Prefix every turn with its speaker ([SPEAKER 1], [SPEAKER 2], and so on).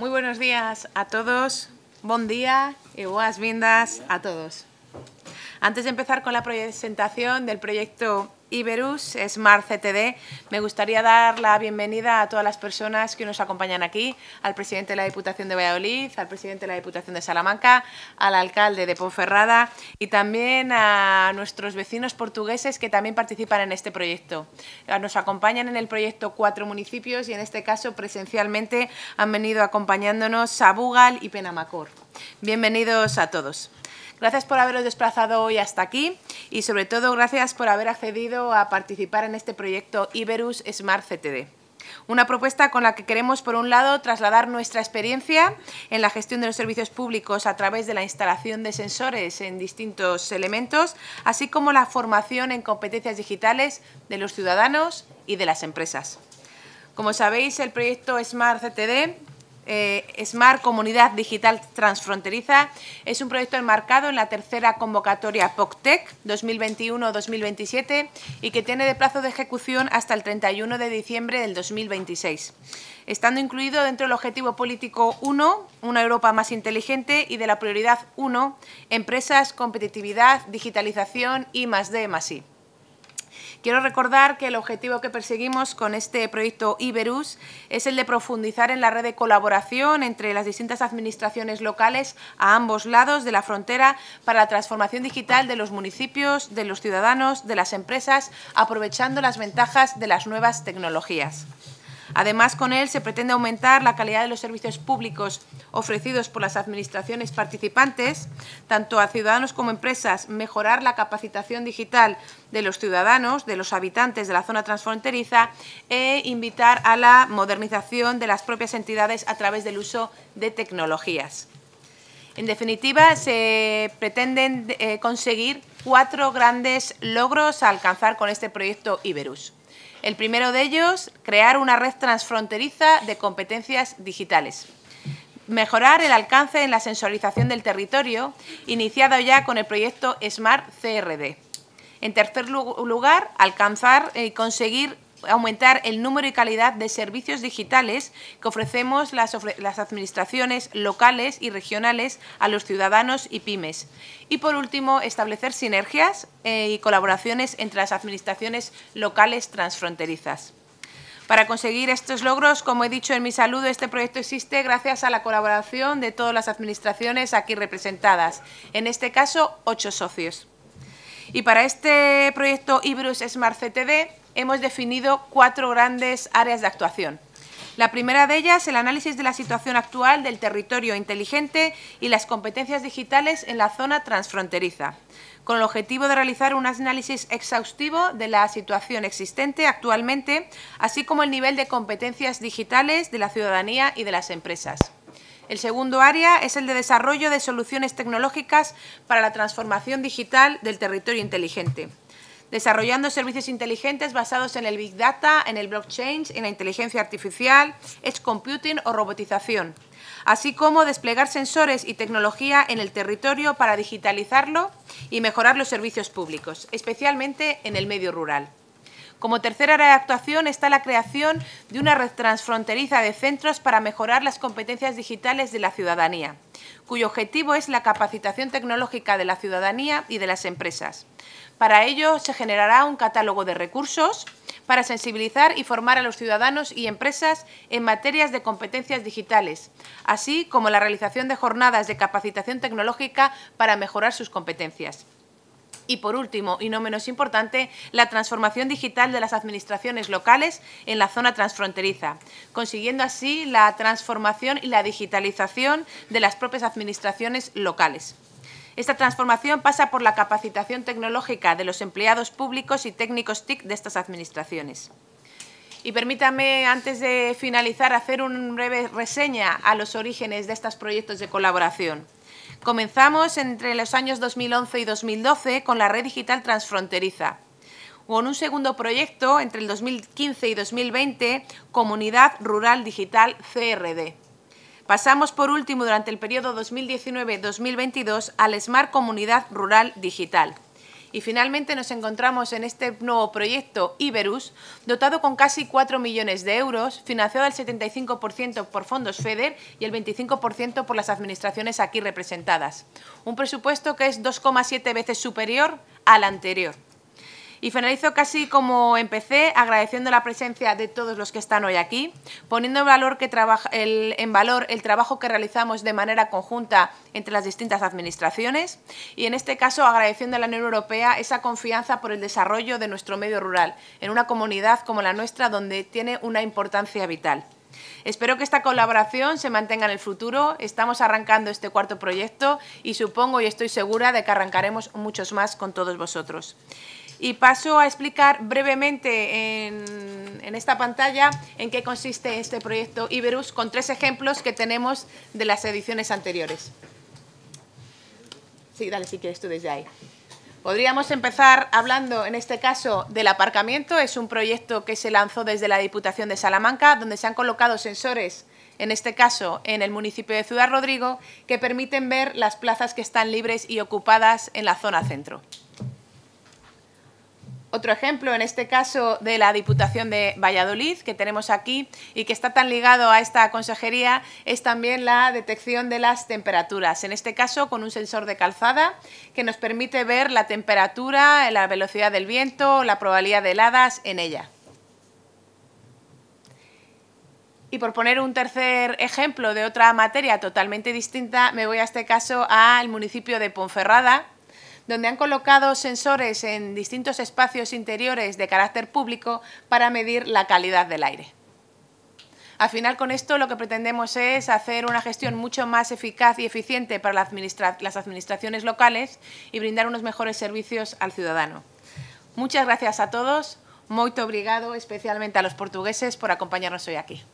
[SPEAKER 1] Muy buenos días a todos, buen día y buenas vindas a todos. Antes de empezar con la presentación del proyecto Iberus, Smart CTD. Me gustaría dar la bienvenida a todas las personas que nos acompañan aquí, al presidente de la Diputación de Valladolid, al presidente de la Diputación de Salamanca, al alcalde de Ponferrada y también a nuestros vecinos portugueses que también participan en este proyecto. Eh, nos acompañan en el proyecto cuatro municipios y en este caso presencialmente han venido acompañándonos Sabugal y Penamacor. Bienvenidos a todos. Gracias por haberos desplazado hoy hasta aquí y sobre todo gracias por haber accedido a participar en este proyecto Iberus Smart CTD. Una propuesta con la que queremos, por un lado, trasladar nuestra experiencia en la gestión de los servicios públicos a través de la instalación de sensores en distintos elementos, así como la formación en competencias digitales de los ciudadanos y de las empresas. Como sabéis, el proyecto Smart CTD eh, Smart Comunidad Digital Transfronteriza es un proyecto enmarcado en la tercera convocatoria POCTEC 2021-2027 y que tiene de plazo de ejecución hasta el 31 de diciembre del 2026, estando incluido dentro del objetivo político 1, una Europa más inteligente, y de la prioridad 1, empresas, competitividad, digitalización y más de más y. Quiero recordar que el objetivo que perseguimos con este proyecto Iberus es el de profundizar en la red de colaboración entre las distintas administraciones locales a ambos lados de la frontera para la transformación digital de los municipios, de los ciudadanos, de las empresas, aprovechando las ventajas de las nuevas tecnologías. Además, con él se pretende aumentar la calidad de los servicios públicos ofrecidos por las administraciones participantes, tanto a ciudadanos como empresas, mejorar la capacitación digital de los ciudadanos, de los habitantes de la zona transfronteriza e invitar a la modernización de las propias entidades a través del uso de tecnologías. En definitiva, se pretenden eh, conseguir cuatro grandes logros a alcanzar con este proyecto Iberus. El primero de ellos, crear una red transfronteriza de competencias digitales mejorar el alcance en la sensorización del territorio, iniciado ya con el proyecto Smart CRD. En tercer lugar, alcanzar y conseguir aumentar el número y calidad de servicios digitales que ofrecemos las, administraciones locales y regionales a los ciudadanos y pymes. Y por último, establecer sinergias eh, y colaboraciones entre las administraciones locales transfronterizas. Para conseguir estos logros, como he dicho en mi saludo, este proyecto existe gracias a la colaboración de todas las administraciones aquí representadas, en este caso, ocho socios. Y para este proyecto Ibrus Smart CTD hemos definido cuatro grandes áreas de actuación. La primera de ellas, el análisis de la situación actual del territorio inteligente y las competencias digitales en la zona transfronteriza, con el objetivo de realizar un análisis exhaustivo de la situación existente actualmente, así como el nivel de competencias digitales de la ciudadanía y de las empresas. El segundo área es el de desarrollo de soluciones tecnológicas para la transformación digital del territorio inteligente desarrollando servicios inteligentes basados en el Big Data, en el blockchain, en la inteligencia artificial, edge computing o robotización, así como desplegar sensores y tecnología en el territorio para digitalizarlo y mejorar los servicios públicos, especialmente en el medio rural. Como tercera área de actuación está la creación de una red transfronteriza de centros para mejorar las competencias digitales de la ciudadanía, cuyo objetivo es la capacitación tecnológica de la ciudadanía y de las empresas. Para ello se generará un catálogo de recursos para sensibilizar y formar a los ciudadanos y empresas en materias de competencias digitales, así como la realización de jornadas de capacitación tecnológica para mejorar sus competencias. Y por último, y no menos importante, la transformación digital de las administraciones locales en la zona transfronteriza, consiguiendo así la transformación y la digitalización de las propias administraciones locales. Esta transformación pasa por la capacitación tecnológica de los empleados públicos y técnicos TIC de estas administraciones. Y permítame, antes de finalizar, hacer una breve reseña a los orígenes de estos proyectos de colaboración. Comenzamos entre los años 2011 y 2012 con la red digital transfronteriza. Con un segundo proyecto entre el 2015 y 2020, Comunidad Rural Digital CRD. Pasamos por último durante el periodo 2019-2022 al Smart Comunidad Rural Digital y finalmente nos encontramos en este nuevo proyecto Iberus, dotado con casi 4 millones de euros, financiado al 75% por fondos FEDER y el 25% por las administraciones aquí representadas. Un presupuesto que es 2,7 veces superior al anterior. Y finalizo casi como empecé, agradeciendo la presencia de todos los que están hoy aquí, poniendo en valor, en valor el trabajo que realizamos de manera conjunta entre las distintas administraciones y, en este caso, agradeciendo a la Unión Europea esa confianza por el desarrollo de nuestro medio rural, en una comunidad como la nuestra donde tiene una importancia vital. Espero que esta colaboración se mantenga en el futuro. Estamos arrancando este cuarto proyecto y supongo y estoy segura de que arrancaremos muchos más con todos vosotros y paso a explicar brevemente en, esta pantalla en qué consiste este proyecto Iberus con tres ejemplos que tenemos de las ediciones anteriores. Sí, dale si quieres tú desde ahí. Podríamos empezar hablando, en este caso, del aparcamiento. Es un proyecto que se lanzó desde la Diputación de Salamanca, donde se han colocado sensores en este caso en el municipio de Ciudad Rodrigo, que permiten ver las plazas que están libres y ocupadas en la zona centro. Otro ejemplo, en este caso de la Diputación de Valladolid, que tenemos aquí y que está tan ligado a esta consejería, es también la detección de las temperaturas. En este caso, con un sensor de calzada que nos permite ver la temperatura, la velocidad del viento, la probabilidad de heladas en ella. Y por poner un tercer ejemplo de otra materia totalmente distinta, me voy a este caso al municipio de Ponferrada, donde han colocado sensores en distintos espacios interiores de carácter público para medir la calidad del aire. Al final, con esto lo que pretendemos es hacer una gestión mucho más eficaz y eficiente para las administraciones locales y brindar unos mejores servicios al ciudadano. Muchas gracias a todos, muy obrigado especialmente a los portugueses por acompañarnos hoy aquí.